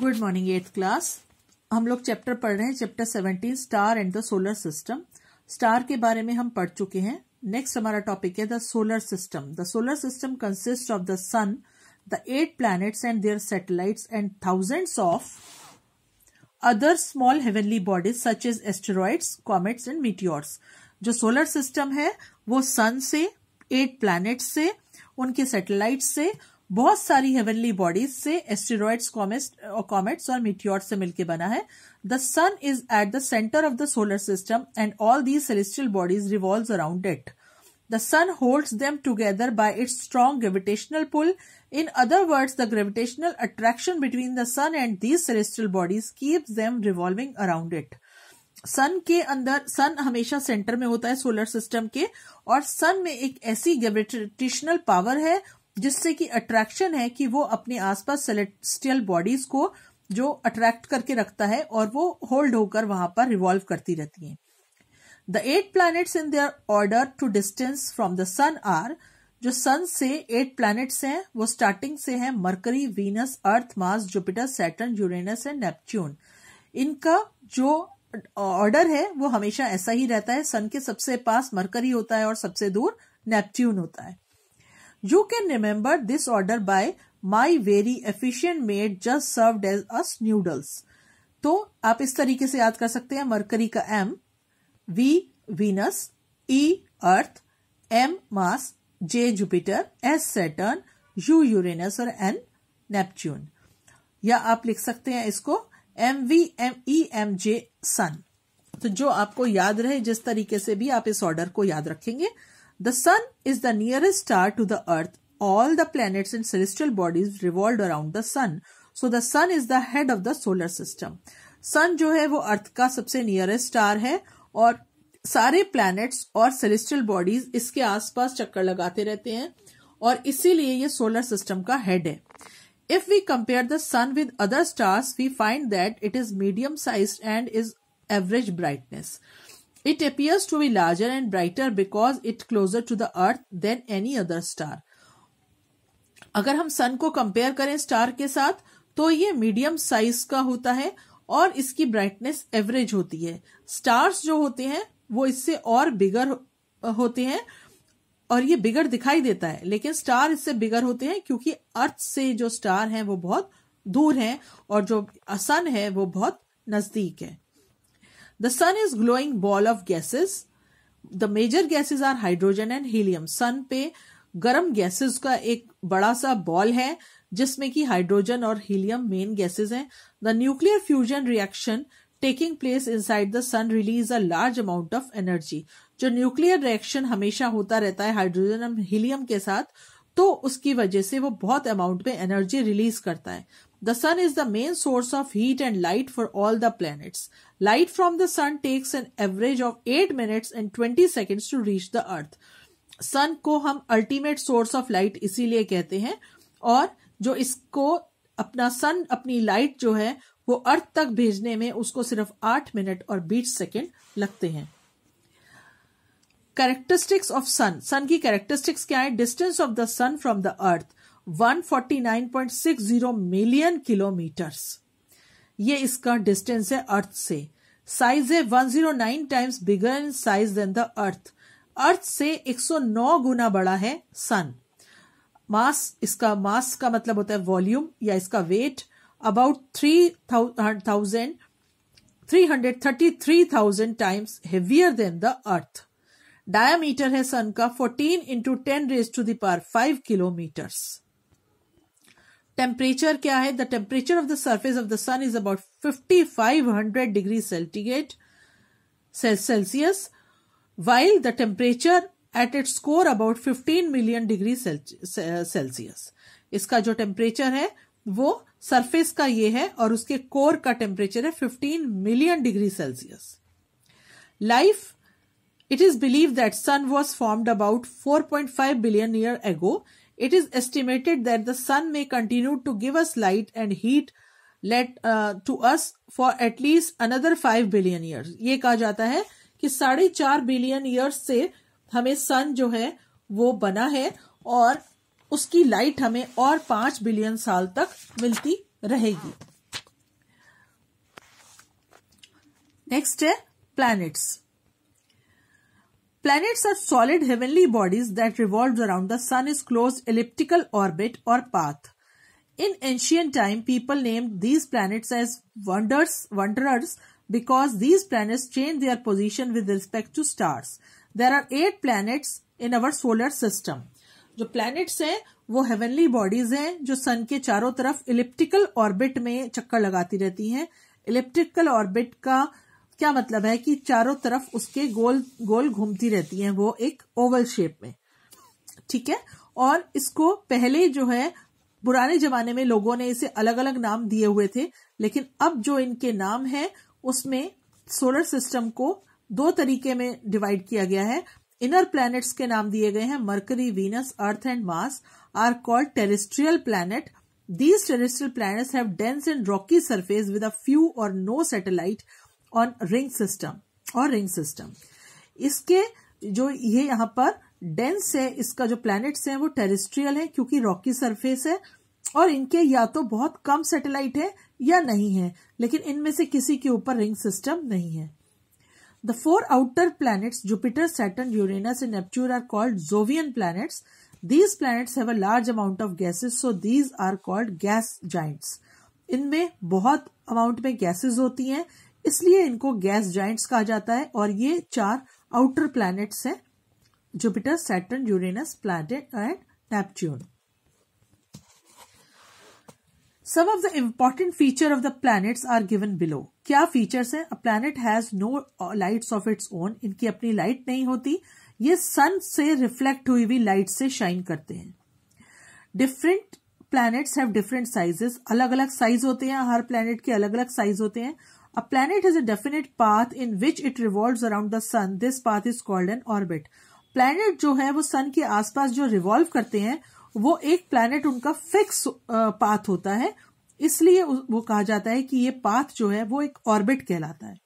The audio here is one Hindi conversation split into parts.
गुड मॉर्निंग एथ क्लास हम लोग चैप्टर पढ़ रहे हैं chapter seventeen star and the solar system star के बारे में हम पढ़ चुके हैं नेक्स्ट हमारा टॉपिक है the solar system the solar system consist of the sun the eight planets and their satellites and thousands of other small heavenly bodies such as asteroids comets and meteors जो सोलर सिस्टम है वो सन से एट प्लैनेट्स से उनके सेटेलाइट से बहुत सारी हेवनली बॉडीज से एस्टेरॉइड्स कॉमेट्स और मिट्योर से मिलकर बना है the sun is at the centre of the solar system and all these celestial bodies revolve around it the sun hold them together by its strong gravitational pull in other words the gravitational attraction between the sun and these celestial bodies keep them revolving around it sun के अंदर सन हमेशा सेंटर में होता है सोलर सिस्टम के और सन में एक ऐसी ग्रेविटेशनल पावर है जिससे कि अट्रैक्शन है कि वो अपने आसपास सेलेस्टियल बॉडीज को जो अट्रैक्ट करके रखता है और वो होल्ड होकर वहां पर रिवॉल्व करती रहती हैं the eight planets in their order to distance from the sun are जो सन से एट प्लैनेट्स हैं वो स्टार्टिंग से हैं Mercury Venus Earth Mars Jupiter Saturn Uranus and Neptune इनका जो ऑर्डर है वो हमेशा ऐसा ही रहता है सन के सबसे पास मरकरी होता है और सबसे दूर नेपच्यून होता है you can remember this order by my very efficient made just served as us noodles तो आप इस तरीके से याद कर सकते हैं मरकरी का M V Venus E Earth M Mars J Jupiter S Saturn U Uranus और एन नेपच्यून या आप लिख सकते हैं इसको M V M E M J sun तो जो आपको याद रहे जिस तरीके से भी आप इस ऑर्डर को याद रखेंगे The sun is the nearest star to the earth. All the planets and celestial bodies revolve around the sun. So the sun is the head of the solar system. Sun jo hai wo earth ka sabse nearest star hai. Aur sare planets aur celestial bodies iske aas paas chakkar lagate rehte hain. Aur isi solar system ka head hai. If we compare the sun with other stars, we find that it is medium sized and is average brightness. It appears to be larger and brighter because it closer to the earth than any other star. अगर हम सन को कंपेयर करें स्टार के साथ तो ये मीडियम साइज का होता है और इसकी ब्राइटनेस एवरेज होती है स्टार्स जो होते हैं वो इससे और बिगर होते हैं और ये बिगर दिखाई देता है लेकिन स्टार इससे बिगर होते हैं क्योंकि अर्थ से जो स्टार हैं वो बहुत दूर हैं और जो सन है वो बहुत नजदीक है The sun is glowing ball of gases. The major gases are hydrogen and helium. Sun पे गर्म गैसेस का एक बड़ा सा बॉल है जिसमें कि हाइड्रोजन और हीलियम मेन गैसेस हैं the nuclear fusion reaction taking place inside the sun release a large amount of energy जो न्यूक्लियर रिएक्शन हमेशा होता रहता है हाइड्रोजन और हीलियम के साथ तो उसकी वजह से वो बहुत अमाउंट में एनर्जी रिलीज करता है the sun is the main source of heat and light for all the planets light from the sun takes an average of eight minutes and twenty seconds to reach the Earth sun को हम अल्टीमेट सोर्स ऑफ लाइट इसीलिए कहते हैं और जो इसको अपना सन अपनी लाइट जो है वो अर्थ तक भेजने में उसको सिर्फ आठ मिनट और बीस सेकेंड लगते हैं कैरेक्टरिस्टिक्स ऑफ सन सन की कैरेक्टरिस्टिक्स क्या है distance of the sun from the Earth 149.60 million kilometres ये इसका डिस्टेंस है अर्थ से साइज है 109 times bigger in size than the Earth Earth से 109 गुना बड़ा है सन मास इसका मास का मतलब होता है वॉल्यूम या इसका weight about three thousand three hundred thirty three thousand times heavier than the Earth diameter है सन का 14 into ten raise to the power five kilometres temperature क्या है the temperature of the surface of the sun is about 5500 degree centigrade Celsius while the temperature at its core about 15 million degree Celsius इसका जो टेम्परेचर है वो सरफेस का ये है और उसके कोर का टेम्परेचर है 15 million degree Celsius life It is believed that Sun was formed about 4.5 billion year ago. It is estimated that the Sun may continue to give us light and heat let uh, to us for at least another 5 billion years. ये कहा जाता है कि साढ़े चार बिलियन ईयर्स से हमें सन जो है वो बना है और उसकी लाइट हमें और पांच बिलियन साल तक मिलती रहेगी नेक्स्ट है planets Planets are solid heavenly bodies that revolve around the sun's closed elliptical orbit or path. In ancient time, people named these planets as wonders, wanderers because these planets change their position with respect to stars. There are eight planets in our solar system. The planets are, वो heavenly bodies हैं जो sun ke charo taraf elliptical orbit mein chakkar lagati rehti hai. Elliptical orbit ka. क्या मतलब है कि चारों तरफ उसके गोल गोल घूमती रहती हैं वो एक ओवल शेप में ठीक है और इसको पहले जो है पुराने जमाने में लोगों ने इसे अलग अलग नाम दिए हुए थे लेकिन अब जो इनके नाम है उसमें सोलर सिस्टम को दो तरीके में डिवाइड किया गया है इनर प्लैनेट्स के नाम दिए गए हैं Mercury Venus Earth and Mars are called terrestrial planet these terrestrial planets have dense and rocky surface with a few और no satellite on ring system और रिंग सिस्टम इसके जो ये यहां पर डेंस है इसका जो प्लैनेट्स हैं वो टेरिस्ट्रियल है क्योंकि रॉकी सरफेस है और इनके या तो बहुत कम सैटेलाइट है या नहीं है लेकिन इनमें से किसी के ऊपर रिंग सिस्टम नहीं है the four outer planets Jupiter Saturn Uranus and Neptune are called Jovian planets these planets है large amount of gases so these are called gas giants इनमें बहुत अमाउंट में गैसेस होती हैं इसलिए इनको गैस जाइंट्स कहा जाता है और ये चार आउटर प्लैनेट्स हैं Jupiter Saturn Uranus planet and Neptune some of the important feature of the planets are given below क्या फीचर्स हैं a planet has no lights of its own इनकी अपनी लाइट नहीं होती ये सन से रिफ्लेक्ट हुई हुई लाइट से शाइन करते हैं different planets have different sizes अलग अलग साइज होते हैं हर प्लैनेट के अलग अलग साइज होते हैं A planet has a definite path in which it revolves around the sun. This path is called an orbit. Planet जो है वो सन के आसपास जो revolve करते हैं वो एक planet उनका फिक्स path होता है इसलिए वो कहा जाता है कि ये path जो है वो एक orbit कहलाता है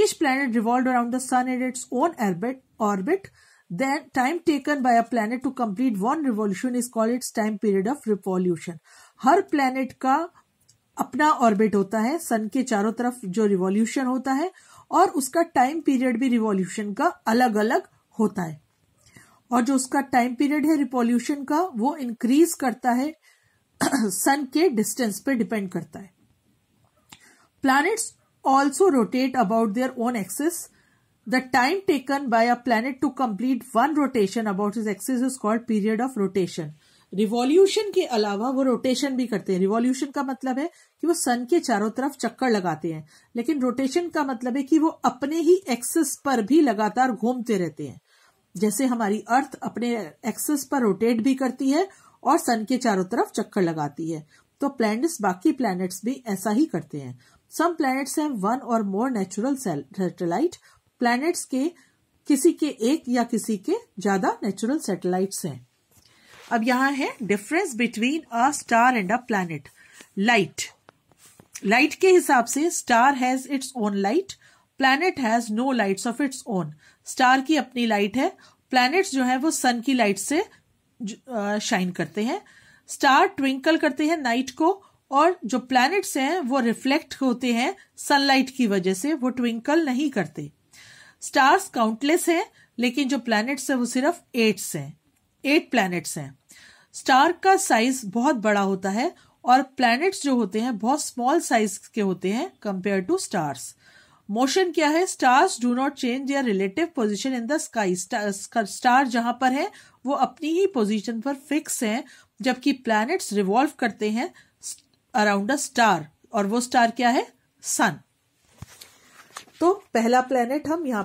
Each planet revolved around the sun in its own orbit orbit then time taken by a planet to complete one revolution is called its time period of revolution her planet का अपना ऑर्बिट होता है सन के चारों तरफ जो रिवॉल्यूशन होता है और उसका टाइम पीरियड भी रिवॉल्यूशन का अलग अलग होता है और जो उसका टाइम पीरियड है रिवॉल्यूशन का वो इंक्रीज करता है सन के डिस्टेंस पे डिपेंड करता है planets also rotate about their own axis the time taken by a planet to complete one rotation about his axis is called period of rotation revolution के अलावा वो रोटेशन भी करते हैं रिवॉल्यूशन का मतलब है कि वो सन के चारों तरफ चक्कर लगाते हैं लेकिन रोटेशन का मतलब है कि वो अपने ही एक्सेस पर भी लगातार घूमते रहते हैं जैसे हमारी अर्थ अपने एक्सेस पर रोटेट भी करती है और सन के चारों तरफ चक्कर लगाती है तो प्लैनेट्स बाकी प्लैनेट्स भी ऐसा ही करते हैं सम प्लैनेट्स हैं वन और मोर नेचुरल सैटेलाइट प्लैनेट्स के किसी के एक या किसी के ज्यादा नेचुरल सैटेलाइट्स हैं अब यहां है difference between a star and a planet light light के हिसाब से star has its own light planet has no lights of its own star की अपनी लाइट है प्लैनेट जो है वो सन की लाइट से शाइन करते हैं स्टार ट्विंकल करते हैं नाइट को और जो प्लैनेट्स हैं वो रिफ्लेक्ट होते हैं सनलाइट की वजह से वो ट्विंकल नहीं करते स्टार्स काउंटलेस हैं लेकिन जो प्लैनेट्स हैं वो सिर्फ एट्स हैं एट प्लैनेट्स हैं स्टार का साइज बहुत बड़ा होता है और प्लैनेट्स जो होते हैं बहुत स्मॉल साइज के होते हैं कंपेयर टू स्टार्स मोशन क्या है stars do not change their relative position in the sky star जहां पर है वो अपनी ही पोजीशन पर फिक्स हैं जबकि प्लैनेट्स रिवॉल्व करते हैं अराउंड अ स्टार और वो स्टार क्या है सन तो पहला प्लेनेट हम यहाँ